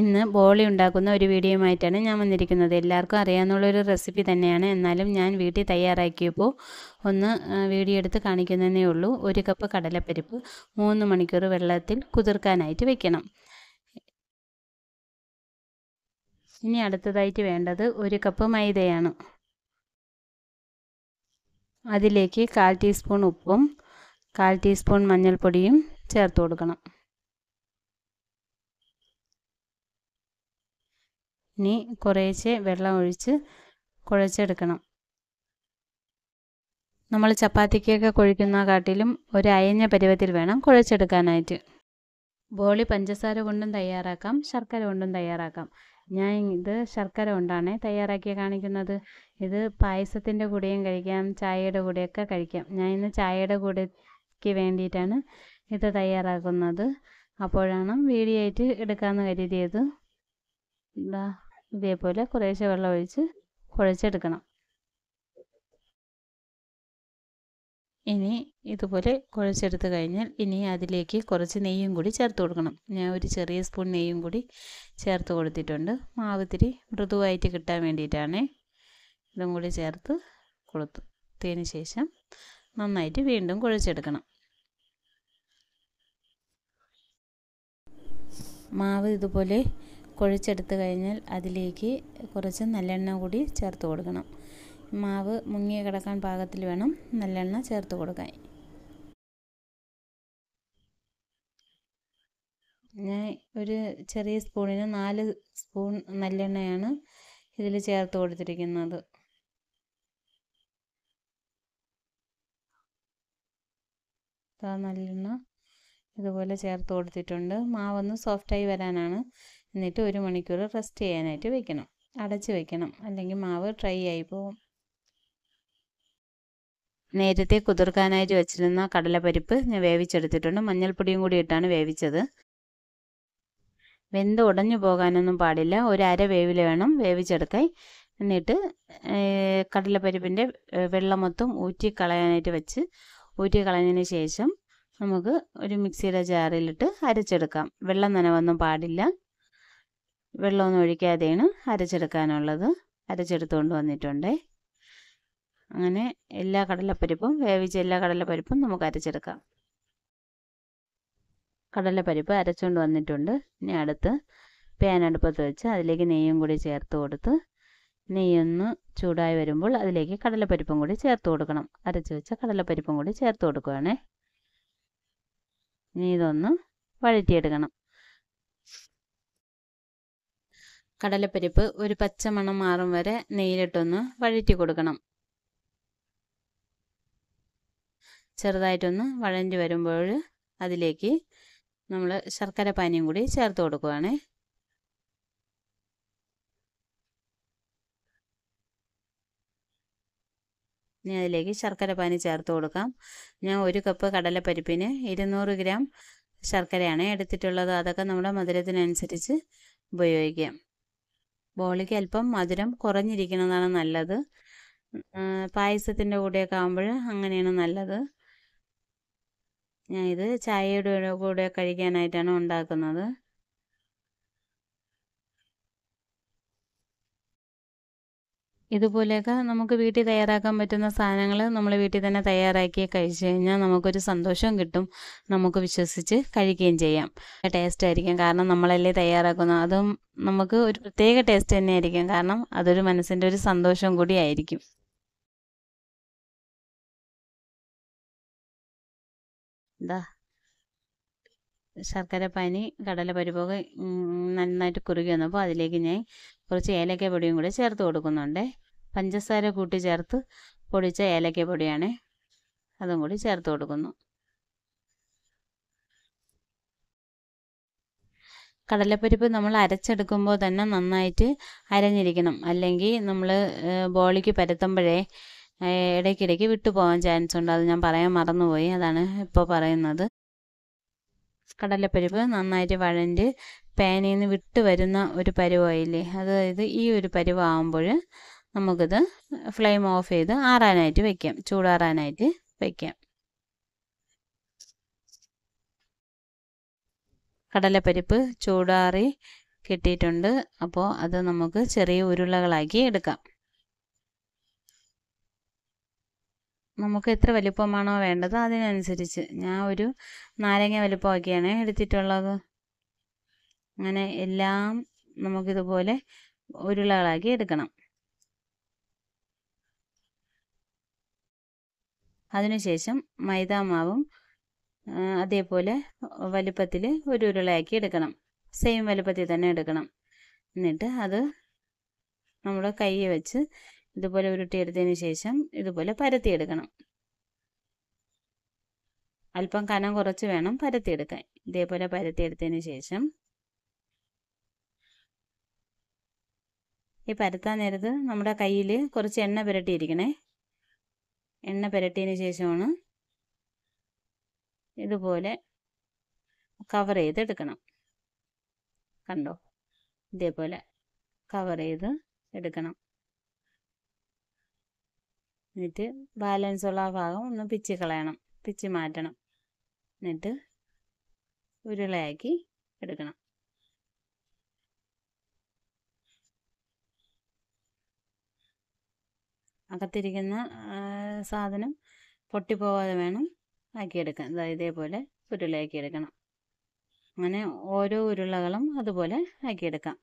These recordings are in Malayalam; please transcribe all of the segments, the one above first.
ഇന്ന് ബോളി ഉണ്ടാക്കുന്ന ഒരു വീഡിയോയുമായിട്ടാണ് ഞാൻ വന്നിരിക്കുന്നത് എല്ലാവർക്കും അറിയാമെന്നുള്ളൊരു റെസിപ്പി തന്നെയാണ് എന്നാലും ഞാൻ വീട്ടിൽ തയ്യാറാക്കിയപ്പോൾ ഒന്ന് വീഡിയോ എടുത്ത് കാണിക്കുന്നതേ ഉള്ളൂ ഒരു കപ്പ് കടലപ്പരിപ്പ് മൂന്ന് മണിക്കൂർ വെള്ളത്തിൽ കുതിർക്കാനായിട്ട് വെക്കണം ഇനി അടുത്തതായിട്ട് വേണ്ടത് ഒരു കപ്പ് മൈദയാണ് അതിലേക്ക് കാൽ ടീസ്പൂൺ ഉപ്പും കാൽ ടീസ്പൂൺ മഞ്ഞൾപ്പൊടിയും ചേർത്ത് കൊടുക്കണം ഇനി കുറേശ്ശെ വെള്ളം ഒഴിച്ച് കുഴച്ചെടുക്കണം നമ്മൾ ചപ്പാത്തിക്കൊക്കെ കുഴിക്കുന്ന കാട്ടിലും ഒരു അയഞ്ഞ പരുവത്തിൽ വേണം കുഴച്ചെടുക്കാനായിട്ട് ബോളി പഞ്ചസാര കൊണ്ടും തയ്യാറാക്കാം ശർക്കര കൊണ്ടും തയ്യാറാക്കാം ഞാൻ ഇത് ശർക്കര കൊണ്ടാണ് തയ്യാറാക്കി കാണിക്കുന്നത് ഇത് പായസത്തിൻ്റെ കൂടെയും കഴിക്കാം ചായയുടെ കൂടെയൊക്കെ കഴിക്കാം ഞാൻ ഇന്ന് ചായയുടെ കൂടെക്ക് വേണ്ടിയിട്ടാണ് ഇത് തയ്യാറാക്കുന്നത് അപ്പോഴാണ് വീഡിയോ ആയിട്ട് എടുക്കാമെന്ന് കരുതിയത് എന്താ ഇതേപോലെ കുറേശ്ശെ വെള്ളം ഒഴിച്ച് കുഴച്ചെടുക്കണം ഇനി ഇതുപോലെ കുഴച്ചെടുത്ത് കഴിഞ്ഞാൽ ഇനി അതിലേക്ക് കുറച്ച് നെയ്യും കൂടി ചേർത്ത് കൊടുക്കണം ഞാൻ ഒരു ചെറിയ സ്പൂൺ നെയ്യും കൂടി ചേർത്ത് കൊടുത്തിട്ടുണ്ട് മാവിത്തിരി മൃദുവായിട്ട് കിട്ടാൻ വേണ്ടിയിട്ടാണ് ഇതും കൂടി ചേർത്ത് കൊടുത്തതിന് ശേഷം നന്നായിട്ട് വീണ്ടും കുഴച്ചെടുക്കണം മാവ് ഇതുപോലെ കുഴച്ചെടുത്ത് കഴിഞ്ഞാൽ അതിലേക്ക് കുറച്ച് നല്ലെണ്ണ കൂടി ചേർത്ത് കൊടുക്കണം മാവ് മുങ്ങി കിടക്കാൻ പാകത്തിൽ വേണം നല്ലെണ്ണ ചേർത്ത് കൊടുക്കാൻ ഞാൻ ഒരു ചെറിയ സ്പൂണിന് നാല് സ്പൂൺ നല്ലെണ്ണയാണ് ഇതിൽ ചേർത്ത് കൊടുത്തിരിക്കുന്നത് നല്ലെണ്ണ ഇതുപോലെ ചേർത്ത് കൊടുത്തിട്ടുണ്ട് മാവൊന്ന് സോഫ്റ്റായി വരാനാണ് എന്നിട്ട് ഒരു മണിക്കൂർ റെസ്റ്റ് ചെയ്യാനായിട്ട് വെക്കണം അടച്ച് വെക്കണം അല്ലെങ്കിൽ മാവ് ഡ്രൈ ആയി പോവും നേരത്തെ കുതിർക്കാനായിട്ട് വെച്ചിരുന്ന കടലപ്പരിപ്പ് ഞാൻ വേവിച്ചെടുത്തിട്ടുണ്ട് മഞ്ഞൾപ്പൊടിയും കൂടി ഇട്ടാണ് വേവിച്ചത് വെന്ത് ഉടഞ്ഞു പോകാനൊന്നും പാടില്ല ഒരു അര വേവിൽ വേണം വേവിച്ചെടുക്കാൻ എന്നിട്ട് കടലപ്പരിപ്പിൻ്റെ വെള്ളം മൊത്തം ഊറ്റി കളയാനായിട്ട് വെച്ച് ഊറ്റി കളഞ്ഞതിന് ശേഷം നമുക്ക് ഒരു മിക്സിയുടെ ജാറിലിട്ട് അരച്ചെടുക്കാം വെള്ളം നനവൊന്നും പാടില്ല വെള്ളമൊന്നും ഒഴിക്കാതെയാണ് അരച്ചെടുക്കാനുള്ളത് അരച്ചെടുത്തുകൊണ്ട് വന്നിട്ടുണ്ട് അങ്ങനെ എല്ലാ കടലപ്പരിപ്പും വേവിച്ച എല്ലാ കടലപ്പരിപ്പും നമുക്ക് അരച്ചെടുക്കാം കടലപ്പരിപ്പ് അരച്ചുകൊണ്ട് വന്നിട്ടുണ്ട് ഇനി അടുത്ത് പാൻ അടുപ്പത്ത് വെച്ച് അതിലേക്ക് നെയ്യും കൂടി ചേർത്ത് കൊടുത്ത് നെയ്യൊന്ന് ചൂടായി വരുമ്പോൾ അതിലേക്ക് കടലപ്പരിപ്പും കൂടി ചേർത്ത് കൊടുക്കണം അരച്ച് വെച്ച കടലപ്പരിപ്പും കൂടി ചേർത്ത് കൊടുക്കുകയാണേ ഇനി ഇതൊന്ന് വഴറ്റിയെടുക്കണം കടലപ്പരിപ്പ് ഒരു പച്ചമണം മാറും വരെ നെയ്യിലിട്ടൊന്ന് വഴറ്റി കൊടുക്കണം ചെറുതായിട്ടൊന്ന് വഴഞ്ഞു വരുമ്പോൾ അതിലേക്ക് നമ്മൾ ശർക്കര പാനിയും കൂടി ചേർത്ത് കൊടുക്കുകയാണ് ഇനി അതിലേക്ക് ശർക്കര പാനി ചേർത്ത് കൊടുക്കാം ഞാൻ ഒരു കപ്പ് കടലപ്പരിപ്പിന് ഇരുന്നൂറ് ഗ്രാം ശർക്കരയാണ് എടുത്തിട്ടുള്ളത് അതൊക്കെ നമ്മുടെ മധുരത്തിനനുസരിച്ച് ഉപയോഗിക്കാം ബോളിക്ക് അല്പം മധുരം കുറഞ്ഞിരിക്കുന്നതാണ് നല്ലത് പായസത്തിൻ്റെ കൂടെയൊക്കെ ആകുമ്പോൾ അങ്ങനെയാണ് നല്ലത് ഞാൻ ഇത് ചായയുടെ കൂടെ കഴിക്കാനായിട്ടാണ് ഉണ്ടാക്കുന്നത് ഇതുപോലെയൊക്കെ നമുക്ക് വീട്ടിൽ തയ്യാറാക്കാൻ പറ്റുന്ന സാധനങ്ങൾ നമ്മൾ വീട്ടിൽ തന്നെ തയ്യാറാക്കി കഴിച്ചു കഴിഞ്ഞാൽ നമുക്കൊരു സന്തോഷം കിട്ടും നമുക്ക് വിശ്വസിച്ച് കഴിക്കുകയും ചെയ്യാം ടേസ്റ്റ് ആയിരിക്കും കാരണം നമ്മളല്ലേ തയ്യാറാക്കുന്നു അതും നമുക്ക് ഒരു പ്രത്യേക ടേസ്റ്റ് തന്നെയായിരിക്കും കാരണം അതൊരു മനസ്സിൻ്റെ ഒരു സന്തോഷം കൂടി ആയിരിക്കും എന്താ ശർക്കര പനി കടല പരിപ്പൊക്കെ നന്നായിട്ട് കുറുകി വന്നപ്പോൾ അതിലേക്ക് ഞാൻ കുറച്ച് ഏലക്ക പൊടിയും കൂടി ചേർത്ത് കൊടുക്കുന്നുണ്ട് പഞ്ചസാര കൂട്ടി ചേർത്ത് പൊടിച്ച ഏലക്ക പൊടിയാണ് അതും കൂടി ചേർത്ത് കൊടുക്കുന്നു കടലപ്പരിപ്പ് നമ്മൾ അരച്ചെടുക്കുമ്പോൾ തന്നെ നന്നായിട്ട് അരഞ്ഞിരിക്കണം അല്ലെങ്കിൽ നമ്മൾ ബോളിക്ക് പരത്തുമ്പോഴേ ഇടയ്ക്കിടയ്ക്ക് വിട്ടുപോകാൻ ചാൻസ് ഉണ്ട് അത് ഞാൻ പറയാൻ മറന്നുപോയി അതാണ് ഇപ്പോൾ പറയുന്നത് കടലപ്പരിപ്പ് നന്നായിട്ട് വഴണ്ട് പാനിൽ നിന്ന് വിട്ട് വരുന്ന ഒരു പരുവായില്ലേ അതായത് ഈ ഒരു പരുവാകുമ്പോൾ നമുക്കിത് ഫ്ലെയിം ഓഫ് ചെയ്ത് ആറാനായിട്ട് വയ്ക്കാം ചൂടാറാനായിട്ട് വയ്ക്കാം കടലപ്പരിപ്പ് ചൂടാറി കിട്ടിയിട്ടുണ്ട് അപ്പോൾ അത് നമുക്ക് ചെറിയ ഉരുളകളാക്കി എടുക്കാം നമുക്ക് എത്ര വലിപ്പമാണോ വേണ്ടത് അതിനനുസരിച്ച് ഞാൻ ഒരു നാരങ്ങ വലുപ്പമൊക്കെയാണ് എടുത്തിട്ടുള്ളത് അങ്ങനെ എല്ലാം നമുക്കിതുപോലെ ഉരുളകളാക്കി എടുക്കണം അതിനുശേഷം മൈദാമാവും അതേപോലെ വലുപ്പത്തിൽ ഒരു ഉരുളയാക്കി എടുക്കണം സെയിം വലുപ്പത്തിൽ തന്നെ എടുക്കണം എന്നിട്ട് അത് നമ്മൾ കൈ വെച്ച് ഇതുപോലെ ഉരുട്ടിയെടുത്തതിന് ശേഷം ഇതുപോലെ പരത്തിയെടുക്കണം അല്പം കനം കുറച്ച് വേണം പരത്തിയെടുക്കാൻ ഇതേപോലെ പരത്തിയെടുത്തതിന് ശേഷം ഈ പരത്താൻ നേരത്ത് നമ്മുടെ കയ്യിൽ കുറച്ച് എണ്ണ പുരട്ടിയിരിക്കണേ എണ്ണ പുരട്ടിയതിന് ശേഷമാണ് ഇതുപോലെ കവർ ചെയ്ത് എടുക്കണം കണ്ടോ ഇതേപോലെ കവർ ചെയ്ത് എടുക്കണം എന്നിട്ട് ബാലൻസ് ഉള്ള ആ ഭാഗം ഒന്ന് പിച്ച് കളയണം പിച്ച് മാറ്റണം എന്നിട്ട് ഉരുളയാക്കി എടുക്കണം അകത്തിരിക്കുന്ന സാധനം പൊട്ടിപ്പോകാതെ വേണം ആക്കിയെടുക്കാൻ അതായത് ഇതേപോലെ ഉരുളയാക്കിയെടുക്കണം അങ്ങനെ ഓരോ ഉരുളകളും അതുപോലെ ആക്കിയെടുക്കാം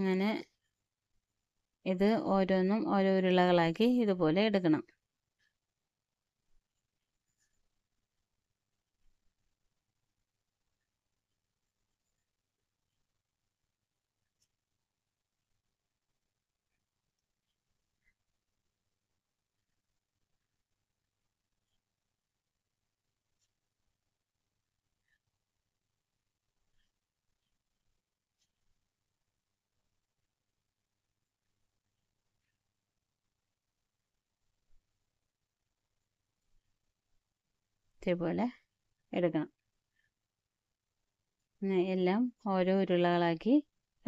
അങ്ങനെ ഇത് ഓരോന്നും ഓരോ ഉരുളകളാക്കി ഇതുപോലെ എടുക്കണം ഇതേപോലെ എടുക്കണം എല്ലാം ഓരോ ഉരുളകളാക്കി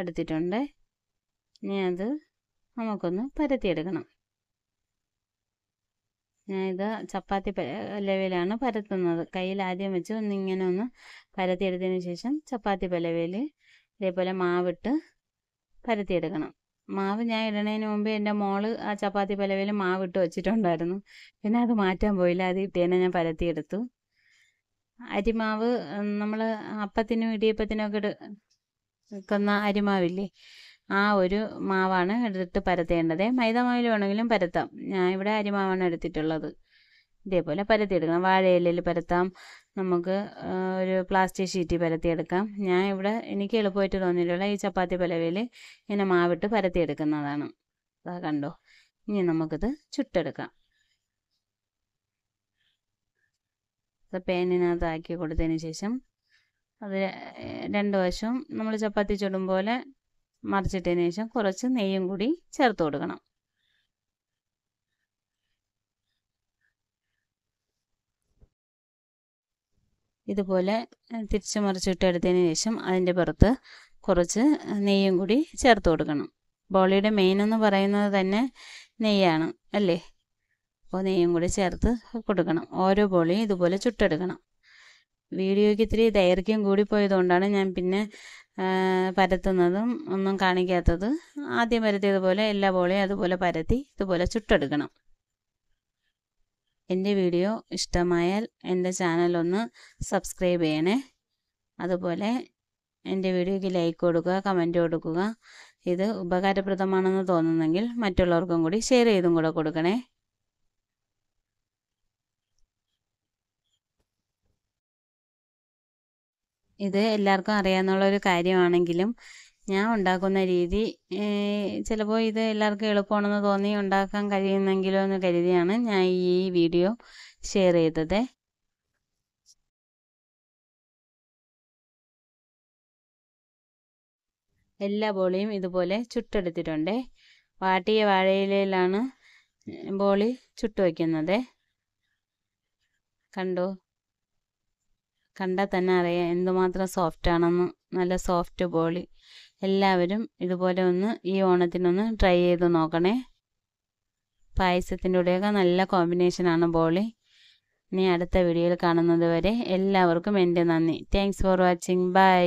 എടുത്തിട്ടുണ്ട് ഇനി അത് നമുക്കൊന്ന് പരത്തിയെടുക്കണം ഇത് ചപ്പാത്തി പലവയിലാണ് പരത്തുന്നത് കയ്യിൽ ആദ്യം വെച്ച് ഒന്നിങ്ങനെ ഒന്ന് പരത്തിയെടുത്തതിന് ശേഷം ചപ്പാത്തി പലവയിൽ ഇതേപോലെ മാവിട്ട് പരത്തിയെടുക്കണം മാവ് ഞാൻ ഇടണേന് മുമ്പ് എൻ്റെ മോള് ആ ചപ്പാത്തി പലവയിൽ മാവ് ഇട്ട് വെച്ചിട്ടുണ്ടായിരുന്നു പിന്നെ അത് മാറ്റാൻ പോയില്ല അത് ഇട്ടേനെ ഞാൻ പരത്തിയെടുത്തു അരിമാവ് നമ്മൾ അപ്പത്തിനും ഇടിയപ്പത്തിനും ഒക്കെ എടുക്കുന്ന അരിമാവില്ലേ ആ ഒരു മാവാണ് എടുത്തിട്ട് പരത്തേണ്ടത് മൈദമാവിൽ വേണമെങ്കിലും പരത്താം ഞാൻ ഇവിടെ അരിമാവാണ് എടുത്തിട്ടുള്ളത് ഇതേപോലെ എടുക്കണം വാഴയിലയിൽ പരത്താം നമുക്ക് ഒരു പ്ലാസ്റ്റിക് ഷീറ്റിൽ പരത്തിയെടുക്കാം ഞാൻ ഇവിടെ എനിക്ക് എളുപ്പമായിട്ട് തോന്നിയിട്ടുള്ള ഈ ചപ്പാത്തി പലവയിൽ ഇങ്ങനെ മാവിട്ട് പരത്തിയെടുക്കുന്നതാണ് അതാ കണ്ടോ ഇനി നമുക്കിത് ചുട്ടെടുക്കാം അത് പേനിനകത്താക്കി കൊടുത്തതിന് ശേഷം അത് രണ്ട് വശവും നമ്മൾ ചപ്പാത്തി ചുടും പോലെ മറിച്ചിട്ടതിന് ശേഷം കുറച്ച് നെയ്യും കൂടി ചേർത്ത് കൊടുക്കണം ഇതുപോലെ തിരിച്ചു മറിച്ചിട്ട് എടുത്തതിന് ശേഷം അതിൻ്റെ പുറത്ത് കുറച്ച് നെയ്യും കൂടി ചേർത്ത് കൊടുക്കണം ബോളിയുടെ മെയിൻ എന്ന് പറയുന്നത് തന്നെ നെയ്യാണ് അല്ലേ അപ്പോൾ നെയ്യും കൂടി ചേർത്ത് കൊടുക്കണം ഓരോ ബോളിയും ഇതുപോലെ ചുട്ടെടുക്കണം വീഡിയോയ്ക്ക് ഇത്തിരി ദൈർഘ്യം കൂടി പോയതുകൊണ്ടാണ് ഞാൻ പിന്നെ പരത്തുന്നതും ഒന്നും കാണിക്കാത്തത് ആദ്യം പരത്തിയതുപോലെ എല്ലാ ബോളിയും അതുപോലെ പരത്തി ഇതുപോലെ ചുട്ടെടുക്കണം എൻ്റെ വീഡിയോ ഇഷ്ടമായാൽ എൻ്റെ ചാനലൊന്ന് സബ്സ്ക്രൈബ് ചെയ്യണേ അതുപോലെ എൻ്റെ വീഡിയോയ്ക്ക് ലൈക്ക് കൊടുക്കുക കമൻറ്റ് കൊടുക്കുക ഇത് ഉപകാരപ്രദമാണെന്ന് തോന്നുന്നെങ്കിൽ മറ്റുള്ളവർക്കും കൂടി ഷെയർ ചെയ്തും കൂടെ കൊടുക്കണേ ഇത് എല്ലാവർക്കും അറിയാമെന്നുള്ളൊരു ഒരു കാര്യമാണെങ്കിലും ഞാൻ ഉണ്ടാക്കുന്ന രീതി ചിലപ്പോൾ ഇത് എല്ലാവർക്കും എളുപ്പമാണെന്ന് തോന്നി ഉണ്ടാക്കാൻ കഴിയുന്നെങ്കിലോ എന്ന് കരുതിയാണ് ഞാൻ ഈ വീഡിയോ ഷെയർ ചെയ്തത് എല്ലാ ബോളിയും ഇതുപോലെ ചുട്ടെടുത്തിട്ടുണ്ട് വാട്ടിയ വാഴയിലയിലാണ് ബോളി ചുട്ടു വയ്ക്കുന്നത് കണ്ടോ കണ്ടാൽ തന്നെ അറിയാം എന്തുമാത്രം സോഫ്റ്റ് ആണെന്ന് നല്ല സോഫ്റ്റ് ബോളി എല്ലാവരും ഇതുപോലെ ഒന്ന് ഈ ഓണത്തിനൊന്ന് ട്രൈ ചെയ്ത് നോക്കണേ പായസത്തിൻ്റെ കൂടെയൊക്കെ നല്ല കോമ്പിനേഷനാണ് ബോളി ഇനി അടുത്ത വീഡിയോയിൽ കാണുന്നത് വരെ എല്ലാവർക്കും എൻ്റെ നന്ദി താങ്ക്സ് ഫോർ വാച്ചിങ് ബൈ